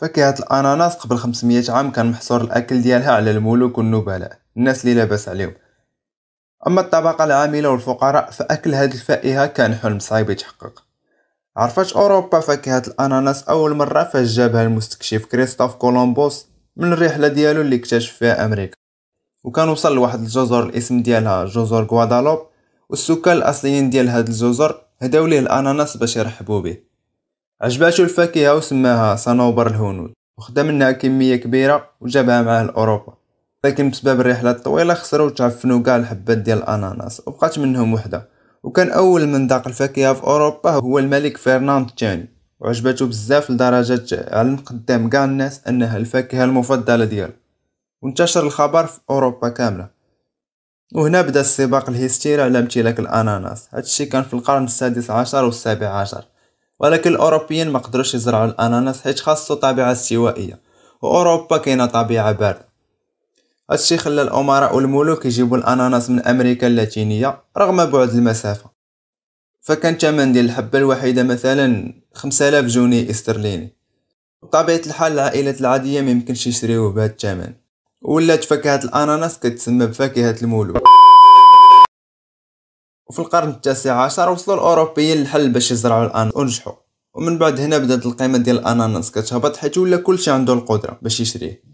فاكهة الأناناس قبل 500 عام كان محصور الأكل ديالها على الملوك والنبلاء الناس اللي لاباس عليهم أما الطبقة العاملة والفقراء فأكل هذه الفائهه كان حلم صعيب يتحقق عرفت أوروبا فاكهة الأناناس أول مرة فاش جابها المستكشف كريستوف كولومبوس من الرحلة ديالو اللي اكتشف فيها أمريكا وكان وصل لواحد الجزر الاسم ديالها جزر غوادالوب والسكان الأصليين ديال هاد الجزر هداو ليه الأناناس باش يرحبوا به عجباتو الفاكهة وسماها صنوبر الهنود وخدا منها كمية كبيرة وجابها معاه لأوروبا لكن بسبب الرحلة الطويلة خسروا وتعفنوا كاع الحبات ديال الأناناس وبقات منهم وحدة وكان أول من ذاق الفاكهة في أوروبا هو الملك فرناند الثاني وعجبته بزاف لدرجة علم قدام كاع الناس أنها الفاكهة المفضلة ديالو وانتشر الخبر في أوروبا كاملة وهنا بدا السباق الهستيري على امتلاك الاناناس هادشي كان في القرن السادس عشر والسابع عشر ولكن الاوروبيين ما قدروش يزرعوا الاناناس حيت خاصو طبيعه استوائيه واوروبا كاينه طبيعه بارده هادشي خلى الامراء والملوك يجيبوا الاناناس من امريكا اللاتينيه رغم بعد المسافه فكان ثمن ديال الحبه الوحيده مثلا 5000 جنيه استرليني بطبيعه الحال العائلات العاديه ميمكنش يشريوه بهاد الثمن ولات فاكهه الاناناس كتسمى بفاكهه الملوك وفي القرن التاسع عشر وصلوا الأوروبيين للحل باش يزرعوا الأناناس ونجحوا ومن بعد هنا بدات القيمة ديال الأناناس كتهبط حيت ولا كلشي عنده القدرة باش يشريه